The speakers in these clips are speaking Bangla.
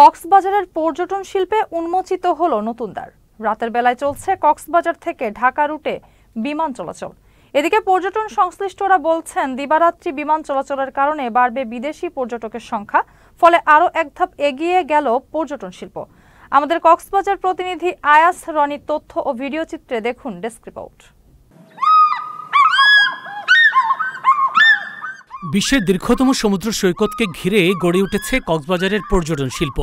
কক্সবাজারের পর্যটন শিল্পে উন্মোচিত হল নতুন দ্বার রাতের বেলায় চলছে কক্সবাজার থেকে ঢাকা রুটে বিমান চলাচল এদিকে পর্যটন সংশ্লিষ্টরা বলছেন দিবারাত্রি বিমান চলাচলের কারণে বাড়বে বিদেশি পর্যটকের সংখ্যা ফলে আরও এক ধাপ এগিয়ে গেল পর্যটন শিল্প আমাদের কক্সবাজার প্রতিনিধি আয়াস রনির তথ্য ও ভিডিও চিত্রে দেখুন ডেস্ক রিপোর্ট বিশ্বের দীর্ঘতম সমুদ্র সৈকতকে ঘিরে গড়ে উঠেছে কক্সবাজারের পর্যটন শিল্প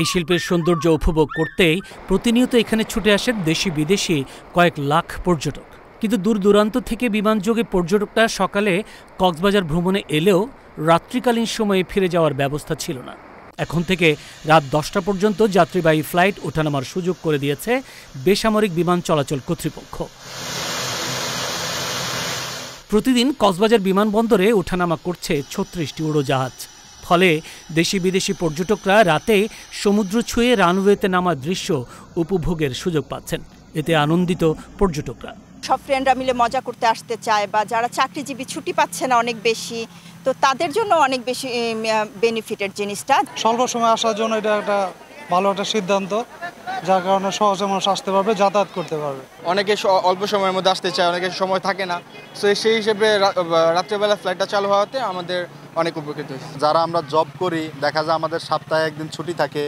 এই শিল্পের সৌন্দর্য উপভোগ করতেই প্রতিনিয়ত এখানে ছুটে আসেন দেশি বিদেশি কয়েক লাখ পর্যটক কিন্তু দূর দূরান্ত থেকে বিমানযোগে পর্যটকরা সকালে কক্সবাজার ভ্রমণে এলেও রাত্রিকালীন সময়ে ফিরে যাওয়ার ব্যবস্থা ছিল না এখন থেকে রাত দশটা পর্যন্ত যাত্রীবাহী ফ্লাইট ওঠানামার সুযোগ করে দিয়েছে বেসামরিক বিমান চলাচল কর্তৃপক্ষ প্রতিদিন কক্সবাজার বিমানবন্দরে ওঠানামা করছে ছত্রিশটি উড়োজাহাজ ফলে দেশি বিদেশি পর্যটকরা রাতে সমুদ্র ছুঁয়ে রানওয়েতে নামার দৃশ্য উপভোগের সুযোগ পাচ্ছেন এতে আনন্দিত পর্যটকরা সব ফ্রেন্ডরা মিলে মজা করতে আসতে চায় বা যারা চাকরিজীবী ছুটি পাচ্ছে না অনেক বেশি তো তাদের জন্য অনেক বেশি বেনিফিটের জিনিসটা স্বল্প সময় আসার জন্য এটা একটা ভালো একটা সিদ্ধান্ত যার কারণে সহজে মানুষ আসতে পারবে যাতায়াত করতে পারবে অনেকে অল্প সময়ের মধ্যে আসতে চায় অনেকে সময় থাকে না তো সেই হিসেবে রাত্রেবেলা ফ্লাইটটা চালু হওয়াতে আমাদের অনেক উপকৃত হয়েছে যারা আমরা জব করি দেখা যায় আমাদের সপ্তাহে একদিন ছুটি থাকে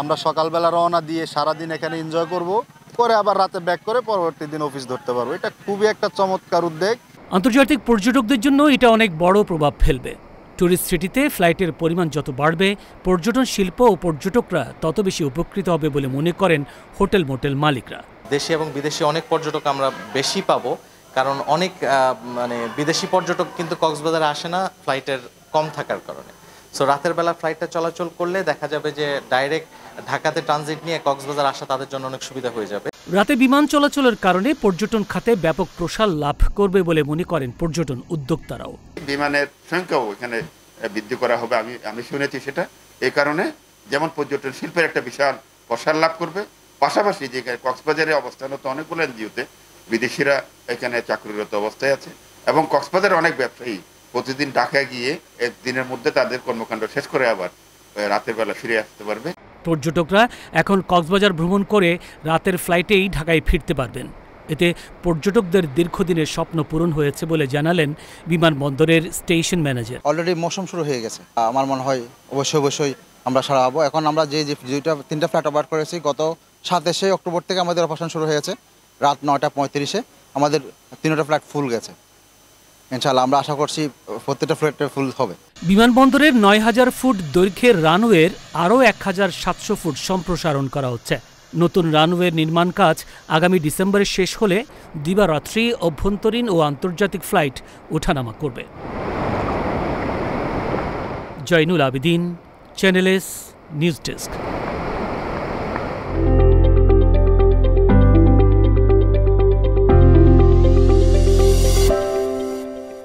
আমরা সকালবেলা রওনা দিয়ে সারাদিন এখানে এনজয় করব করে আবার রাতে ব্যাক করে পরবর্তী দিন অফিস ধরতে পারবো এটা খুবই একটা চমৎকার উদ্যোগ আন্তর্জাতিক পর্যটকদের জন্য এটা অনেক বড় প্রভাব ফেলবে ট্যুরিস্ট সিটিতে ফ্লাইটের পরিমাণ যত বাড়বে পর্যটন শিল্প ও পর্যটকরা তত বেশি উপকৃত হবে বলে মনে করেন হোটেল মোটেল মালিকরা দেশে এবং বিদেশে অনেক পর্যটক আমরা বেশি পাবো কারণ অনেক মানে বিদেশি পর্যটক কিন্তু কক্সবাজারে আসে না ফ্লাইটের কম থাকার কারণে সো রাতের বেলা ফ্লাইটটা চলাচল করলে দেখা যাবে যে ডাইরেক্ট ঢাকাতে ট্রানজিট নিয়ে কক্সবাজার আসা তাদের জন্য অনেক সুবিধা হয়ে যাবে রাতে বিমান চলাচলের কারণে পর্যটন খাতে ব্যাপক প্রসার লাভ করবে বলে মনে করেন পর্যটন উদ্যোক্তারাও বিমানের সংখ্যাও এখানে বৃদ্ধি করা হবে আমি আমি শুনেছি সেটা এই কারণে যেমন পর্যটন শিল্পের একটা বিশাল প্রসার লাভ করবে পাশাপাশি যে কক্সবাজারে অবস্থানরত অনেকগুলো এনজিওতে বিদেশিরা এখানে চাকরিরত অবস্থায় আছে এবং কক্সবাজারের অনেক ব্যবসায়ী প্রতিদিন ঢাকায় গিয়ে একদিনের মধ্যে তাদের কর্মকাণ্ড শেষ করে আবার রাতের বেলা ফিরে আসতে পারবে পর্যটকরা এখন কক্সবাজার ভ্রমণ করে রাতের ফ্লাইটেই ঢাকায় ফিরতে পারবেন এতে পর্যটকদের দীর্ঘদিনের স্বপ্ন পূরণ হয়েছে বলে জানালেন বিমানবন্দরের স্টেশন ম্যানেজার অলরেডি মৌসুম শুরু হয়ে গেছে আমার মনে হয় অবশ্যই অবশ্যই আমরা সারা হবো এখন আমরা যে দুইটা তিনটা ফ্ল্যাট অর্ডার করেছি গত সাতাশে অক্টোবর থেকে আমাদের অপারেশন শুরু হয়েছে রাত নয়টা পঁয়ত্রিশে আমাদের তিনটা ফ্ল্যাট ফুল গেছে আমরা আশা করছি প্রত্যেকটা ফ্ল্যাটে ফুল হবে বিমানবন্দরের নয় হাজার ফুট দৈর্ঘ্যের রানওয়ের আরও এক হাজার সাতশো ফুট সম্প্রসারণ করা হচ্ছে নতুন রানওয়ের নির্মাণ কাজ আগামী ডিসেম্বরে শেষ হলে দিবারাত্রি অভ্যন্তরীণ ও আন্তর্জাতিক ফ্লাইট ওঠানামা করবে Joynul Abedin channel S news desk